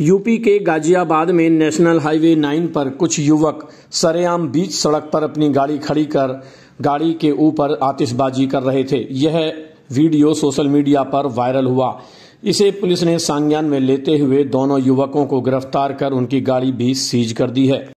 UP के गाजियाबाद में national highway 9 पर कुछ युवक सरेआम बीच सड़क पर अपनी गाड़ी खड़ी कर गाड़ी के ऊपर आतिशबाजी कर रहे थे यह वीडियो सोशल मीडिया पर वायरल हुआ इसे पुलिस ने संज्ञान में लेते हुए दोनों युवकों को गिरफ्तार कर उनकी गाड़ी भी सीज कर दी है